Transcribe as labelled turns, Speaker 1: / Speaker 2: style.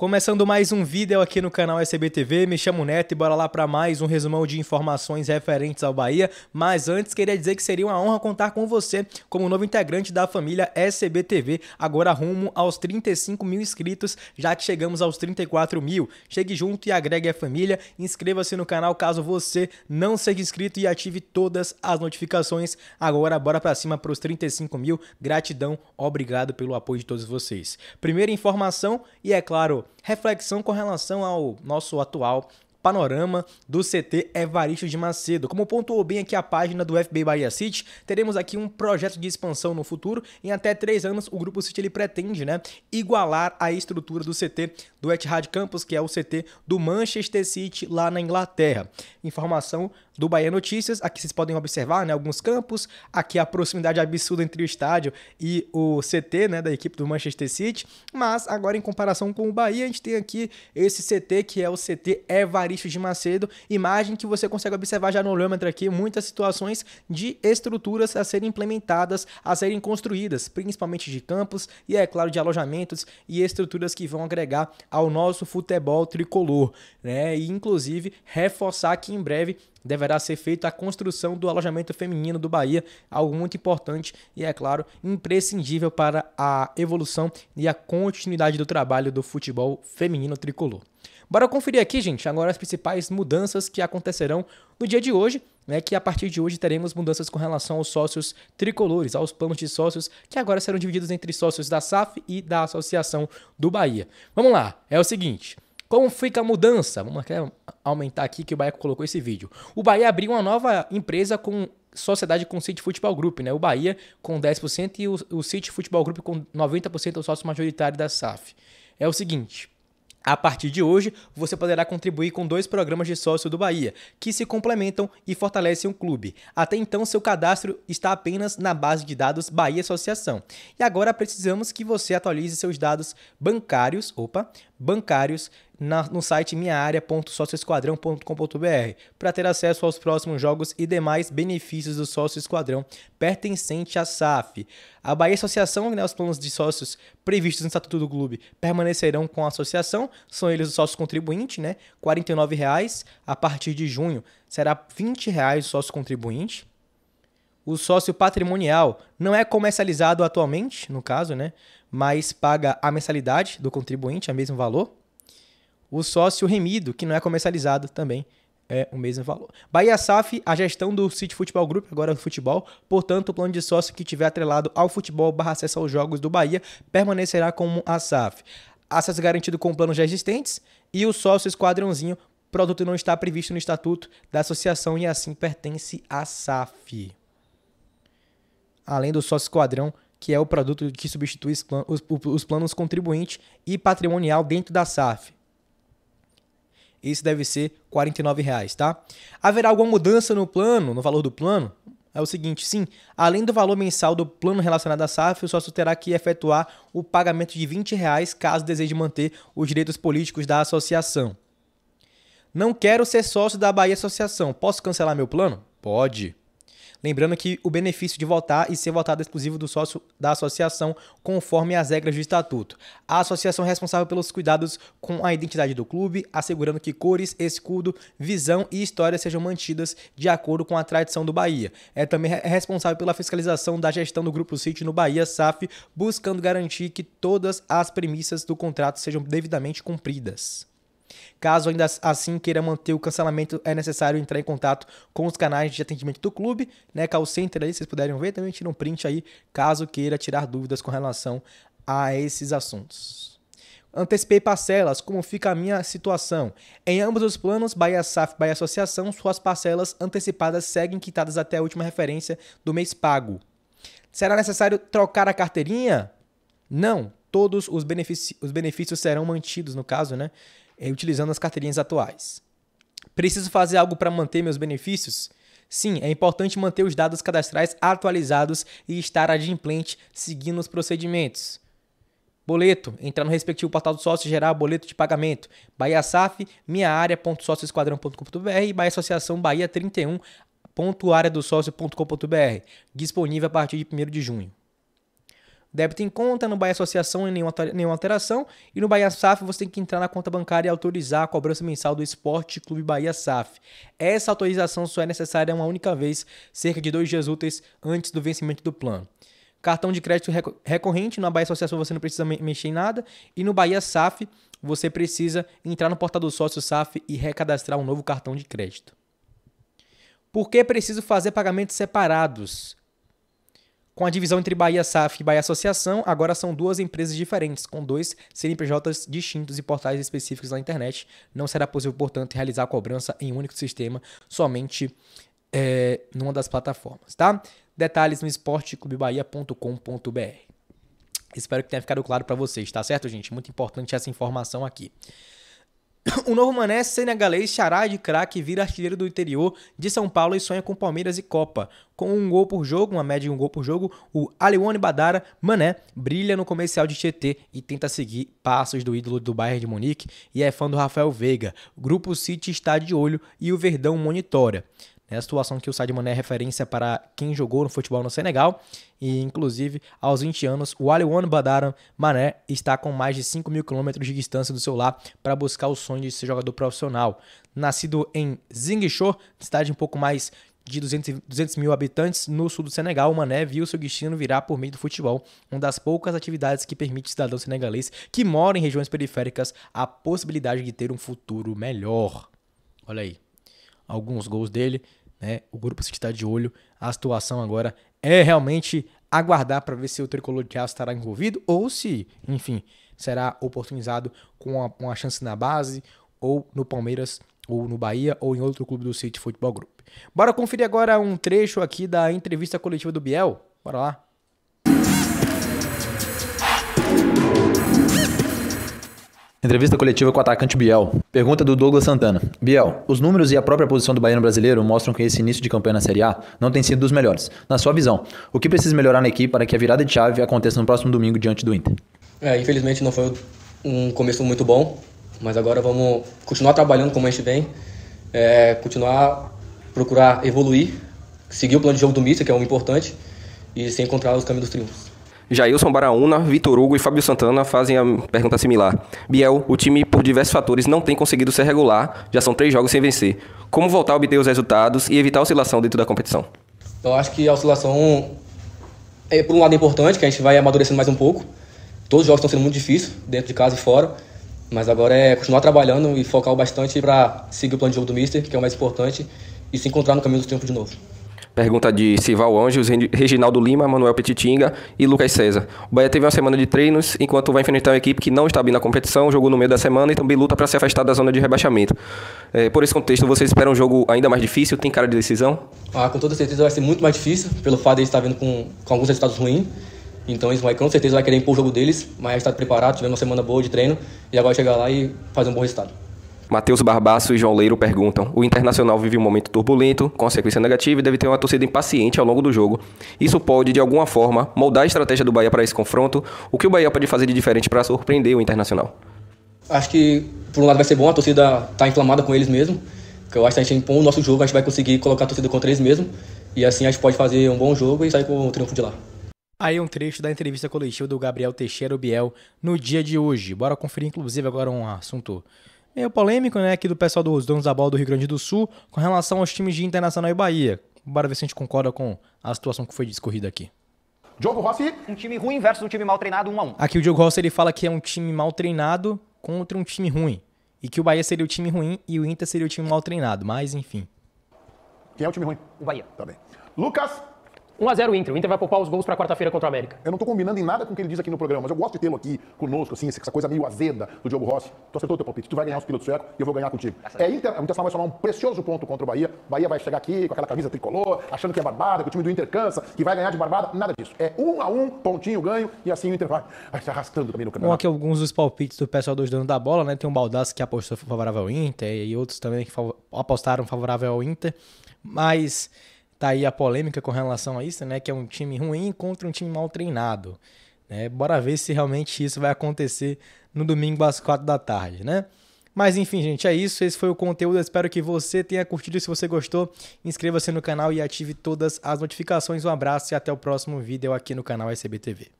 Speaker 1: Começando mais um vídeo aqui no canal SBTV, me chamo Neto e bora lá para mais um resumão de informações referentes ao Bahia, mas antes queria dizer que seria uma honra contar com você como novo integrante da família SBTV, agora rumo aos 35 mil inscritos, já que chegamos aos 34 mil. Chegue junto e agregue a família, inscreva-se no canal caso você não seja inscrito e ative todas as notificações. Agora bora para cima para os 35 mil, gratidão, obrigado pelo apoio de todos vocês. Primeira informação e é claro reflexão com relação ao nosso atual panorama do CT Evaristo de Macedo. Como pontuou bem aqui a página do FB Bahia City, teremos aqui um projeto de expansão no futuro. Em até três anos, o Grupo City ele pretende né, igualar a estrutura do CT do Etihad Campus, que é o CT do Manchester City lá na Inglaterra. Informação do Bahia Notícias. Aqui vocês podem observar né, alguns campos, aqui a proximidade absurda entre o estádio e o CT né, da equipe do Manchester City. Mas agora, em comparação com o Bahia, a gente tem aqui esse CT que é o CT Evaristo Evaristo de Macedo, imagem que você consegue observar já no olhômetro aqui, muitas situações de estruturas a serem implementadas, a serem construídas, principalmente de campos e, é claro, de alojamentos e estruturas que vão agregar ao nosso futebol tricolor, né? E, inclusive, reforçar que em breve deverá ser feita a construção do alojamento feminino do Bahia, algo muito importante e, é claro, imprescindível para a evolução e a continuidade do trabalho do futebol feminino tricolor. Bora conferir aqui, gente, agora as principais mudanças que acontecerão no dia de hoje, né, que a partir de hoje teremos mudanças com relação aos sócios tricolores, aos planos de sócios que agora serão divididos entre sócios da SAF e da Associação do Bahia. Vamos lá, é o seguinte. Como fica a mudança? Vamos aumentar aqui que o Bahia colocou esse vídeo. O Bahia abriu uma nova empresa com sociedade com o City Futebol Group, né? O Bahia com 10% e o, o City Futebol Group com 90% do sócio majoritário da SAF. É o seguinte, a partir de hoje, você poderá contribuir com dois programas de sócio do Bahia, que se complementam e fortalecem o clube. Até então, seu cadastro está apenas na base de dados Bahia Associação. E agora precisamos que você atualize seus dados bancários, opa, bancários na, no site minhaarea.socioesquadrão.com.br para ter acesso aos próximos jogos e demais benefícios do Sócio Esquadrão pertencente à SAF. A Bahia Associação, né, os planos de sócios previstos no Estatuto do Clube permanecerão com a associação, são eles os sócios contribuintes, né, R$ 49,00 a partir de junho, será R$ 20,00 o sócio contribuinte. O sócio patrimonial não é comercializado atualmente, no caso, né? mas paga a mensalidade do contribuinte, é o mesmo valor. O sócio remido, que não é comercializado, também é o mesmo valor. Bahia SAF, a gestão do City Futebol Group, agora do futebol, portanto, o plano de sócio que tiver atrelado ao futebol barra acesso aos jogos do Bahia permanecerá como a SAF. Acesso garantido com planos já existentes e o sócio esquadrãozinho, produto não está previsto no estatuto da associação e assim pertence à SAF. Além do sócio esquadrão que é o produto que substitui os planos contribuinte e patrimonial dentro da SAF. Esse deve ser R$ 49,00, tá? Haverá alguma mudança no plano, no valor do plano? É o seguinte, sim, além do valor mensal do plano relacionado à SAF, o sócio terá que efetuar o pagamento de R$ 20,00 caso deseje manter os direitos políticos da associação. Não quero ser sócio da Bahia Associação, posso cancelar meu plano? Pode. Lembrando que o benefício de votar e ser votado é exclusivo do sócio da associação, conforme as regras do estatuto. A associação é responsável pelos cuidados com a identidade do clube, assegurando que cores, escudo, visão e história sejam mantidas de acordo com a tradição do Bahia. É também responsável pela fiscalização da gestão do Grupo City no Bahia SAF, buscando garantir que todas as premissas do contrato sejam devidamente cumpridas. Caso ainda assim queira manter o cancelamento, é necessário entrar em contato com os canais de atendimento do clube, né? Call center aí, vocês puderem ver, também tira um print aí, caso queira tirar dúvidas com relação a esses assuntos. Antecipei parcelas, como fica a minha situação? Em ambos os planos, Bahia SAF Bahia Associação, suas parcelas antecipadas seguem quitadas até a última referência do mês pago. Será necessário trocar a carteirinha? Não, todos os, os benefícios serão mantidos, no caso, né? É, utilizando as carteirinhas atuais. Preciso fazer algo para manter meus benefícios? Sim, é importante manter os dados cadastrais atualizados e estar adimplente seguindo os procedimentos. Boleto, entrar no respectivo portal do sócio e gerar boleto de pagamento. Bahia SAF, minhaarea.socioesquadrão.com.br e Bahia Associação Bahia 31, disponível a partir de 1 de junho. Débito em conta, no Bahia associação e nenhuma alteração. E no Bahia SAF você tem que entrar na conta bancária e autorizar a cobrança mensal do Esporte Clube Bahia SAF. Essa autorização só é necessária uma única vez, cerca de dois dias úteis antes do vencimento do plano. Cartão de crédito recorrente, na Bahia Associação você não precisa mexer em nada. E no Bahia SAF você precisa entrar no portal do sócio SAF e recadastrar um novo cartão de crédito. Por que preciso fazer pagamentos separados? Com a divisão entre Bahia SAF e Bahia Associação, agora são duas empresas diferentes, com dois CNPJs distintos e portais específicos na internet. Não será possível, portanto, realizar a cobrança em um único sistema, somente é, numa das plataformas, tá? Detalhes no esporteclubebahia.com.br. Espero que tenha ficado claro para vocês, tá certo, gente? Muito importante essa informação aqui. O novo mané senegalês Xará de craque vira artilheiro do interior de São Paulo e sonha com Palmeiras e Copa. Com um gol por jogo, uma média de um gol por jogo, o Alione Badara Mané brilha no comercial de Tietê e tenta seguir passos do ídolo do Bayern de Munique e é fã do Rafael Veiga. O Grupo City está de olho e o Verdão monitora. Né? A situação que o Sadio Mané é referência para quem jogou no futebol no Senegal. E, inclusive, aos 20 anos, o Aliwan Badaram Mané está com mais de 5 mil quilômetros de distância do seu lar para buscar o sonho de ser jogador profissional. Nascido em Ziguinchor, cidade um pouco mais de 200, 200, mil habitantes no sul do Senegal, o Mané viu seu destino virar por meio do futebol, uma das poucas atividades que permite ao cidadão senegalês que mora em regiões periféricas a possibilidade de ter um futuro melhor. Olha aí, alguns gols dele né? O grupo se está de olho. A situação agora é realmente aguardar para ver se o tricolor de aço estará envolvido ou se, enfim, será oportunizado com uma, uma, chance na base ou no Palmeiras ou no Bahia ou em outro clube do City Football Group. Bora conferir agora um trecho aqui da entrevista coletiva do Biel. Bora lá. Entrevista coletiva com o atacante Biel. Pergunta do Douglas Santana. Biel, os números e a própria posição do baiano brasileiro mostram que esse início de campanha na Série A não tem sido dos melhores. Na sua visão, o que precisa melhorar na equipe para que a virada de chave aconteça no próximo domingo diante do Inter?
Speaker 2: É, infelizmente não foi um começo muito bom, mas agora vamos continuar trabalhando como a gente vem, é, continuar procurar evoluir, seguir o plano de jogo do Mister, que é o importante, e se encontrar os caminhos dos triunfos.
Speaker 3: Jailson Baraúna, Vitor Hugo e Fábio Santana fazem a pergunta similar. Biel, o time, por diversos fatores, não tem conseguido ser regular, já são três jogos sem vencer. Como voltar a obter os resultados e evitar a oscilação dentro da competição? Eu
Speaker 2: então, acho que a oscilação é, por um lado, é importante, que a gente vai amadurecendo mais um pouco. Todos os jogos estão sendo muito difíceis, dentro de casa e fora. Mas agora é continuar trabalhando e focar bastante para seguir o plano de jogo do Mister, que é o mais importante, e se encontrar no caminho do tempo de novo.
Speaker 3: Pergunta de Sival Anjos, Reginaldo Lima, Manuel Petitinga e Lucas César. O Bahia teve uma semana de treinos, enquanto vai enfrentar uma equipe que não está bem na competição, jogou no meio da semana e também luta para se afastar da zona de rebaixamento. É, por esse contexto, você espera um jogo ainda mais difícil? Tem cara de decisão?
Speaker 2: Ah, com toda certeza vai ser muito mais difícil, pelo fato de eles estar tá vindo com, com alguns resultados ruins. Então eles vai com certeza vai querer impor o jogo deles, mas está preparado, tivemos uma semana boa de treino e agora chegar lá e fazer um bom resultado.
Speaker 3: Matheus Barbaço e João Leiro perguntam: O Internacional vive um momento turbulento, consequência negativa e deve ter uma torcida impaciente ao longo do jogo. Isso pode, de alguma forma, moldar a estratégia do Bahia para esse confronto? O que o Bahia pode fazer de diferente para surpreender o Internacional?
Speaker 2: Acho que, por um lado, vai ser bom, a torcida tá inflamada com eles mesmo. porque Eu acho que a gente impõe o nosso jogo, a gente vai conseguir colocar a torcida contra eles mesmo. E assim a gente pode fazer um bom jogo e sair com o triunfo de lá.
Speaker 1: Aí um trecho da entrevista coletiva do Gabriel Teixeira Biel no dia de hoje. Bora conferir, inclusive, agora um assunto meio polêmico, né, aqui do pessoal dos donos da bola do Rio Grande do Sul, com relação aos times de Internacional e Bahia. Bora ver se a gente concorda com a situação que foi discorrida aqui. Diogo Rossi.
Speaker 3: Um time ruim versus um time mal treinado, 1 um a 1 um.
Speaker 1: Aqui o Diogo Rossi ele fala que é um time mal treinado contra um time ruim. E que o Bahia seria o time ruim e o Inter seria o time mal treinado, mas enfim.
Speaker 3: Quem é o time ruim? O Bahia. Tá bem. Lucas 1x0 Inter. O Inter vai poupar os gols para quarta-feira contra o América.
Speaker 2: Eu não tô combinando em nada com o que ele diz aqui no programa, mas eu gosto de tê-lo aqui conosco, assim, essa coisa meio azeda do Diogo Rossi. Tu acertou o teu palpite. Tu vai ganhar os pilotos sueco e eu vou ganhar contigo. Tá é Inter, o Internacional vai somar um precioso ponto contra o Bahia. Bahia vai chegar aqui com aquela camisa tricolor, achando que é barbada, que o time do Inter cansa, que vai ganhar de barbada. Nada disso. É um a um, pontinho ganho, e assim o Inter vai, vai se arrastando também no campeonato. Bom, aqui
Speaker 1: alguns dos palpites do pessoal dos donos da bola, né? Tem um Baldassi que apostou favorável ao Inter e outros também que apostaram favorável ao Inter. Mas Tá aí a polêmica com relação a isso, né? Que é um time ruim contra um time mal treinado. Né? Bora ver se realmente isso vai acontecer no domingo às quatro da tarde, né? Mas enfim, gente, é isso. Esse foi o conteúdo. Eu espero que você tenha curtido. Se você gostou, inscreva-se no canal e ative todas as notificações. Um abraço e até o próximo vídeo aqui no canal SBTV.